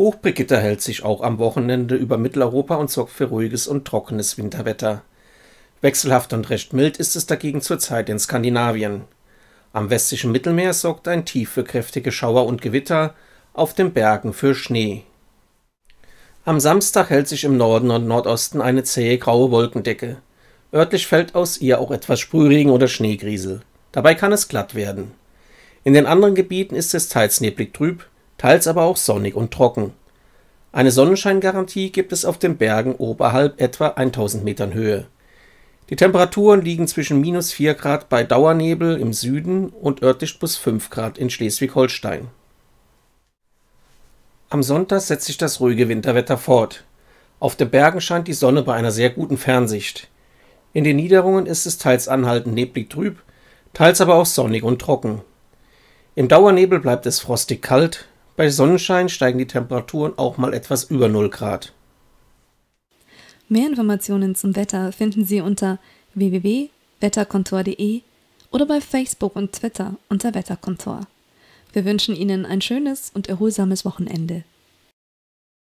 Hochbrigitta hält sich auch am Wochenende über Mitteleuropa und sorgt für ruhiges und trockenes Winterwetter. Wechselhaft und recht mild ist es dagegen zurzeit in Skandinavien. Am westlichen Mittelmeer sorgt ein Tief für kräftige Schauer und Gewitter, auf den Bergen für Schnee. Am Samstag hält sich im Norden und Nordosten eine zähe graue Wolkendecke. Örtlich fällt aus ihr auch etwas Sprühregen oder Schneegriesel. Dabei kann es glatt werden. In den anderen Gebieten ist es teils neblig trüb, teils aber auch sonnig und trocken. Eine Sonnenscheingarantie gibt es auf den Bergen oberhalb etwa 1000 Metern Höhe. Die Temperaturen liegen zwischen minus 4 Grad bei Dauernebel im Süden und örtlich plus 5 Grad in Schleswig-Holstein. Am Sonntag setzt sich das ruhige Winterwetter fort. Auf den Bergen scheint die Sonne bei einer sehr guten Fernsicht. In den Niederungen ist es teils anhaltend neblig trüb, teils aber auch sonnig und trocken. Im Dauernebel bleibt es frostig kalt, bei Sonnenschein steigen die Temperaturen auch mal etwas über 0 Grad. Mehr Informationen zum Wetter finden Sie unter www.wetterkontor.de oder bei Facebook und Twitter unter Wetterkontor. Wir wünschen Ihnen ein schönes und erholsames Wochenende.